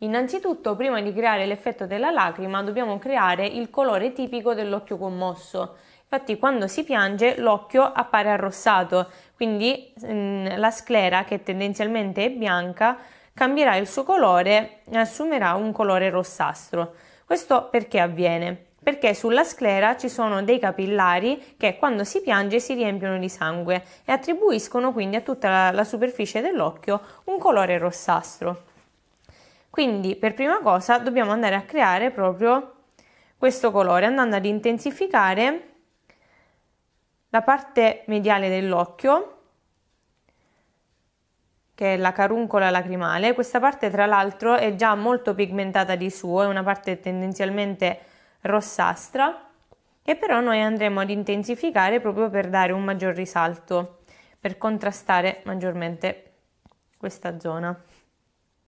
Innanzitutto, prima di creare l'effetto della lacrima, dobbiamo creare il colore tipico dell'occhio commosso. Infatti, quando si piange, l'occhio appare arrossato, quindi mh, mm, la sclera, che tendenzialmente è bianca, cambierà il suo colore e assumerà un colore rossastro. Questo perché avviene? Perché sulla sclera ci sono dei capillari che quando si piange si riempiono di sangue e attribuiscono quindi a tutta la, la superficie dell'occhio un colore rossastro. Quindi per prima cosa dobbiamo andare a creare proprio questo colore andando ad intensificare la parte mediale dell'occhio che è la caruncola lacrimale. Questa parte tra l'altro è già molto pigmentata di suo, è una parte tendenzialmente rossastra che però noi andremo ad intensificare proprio per dare un maggior risalto, per contrastare maggiormente questa zona.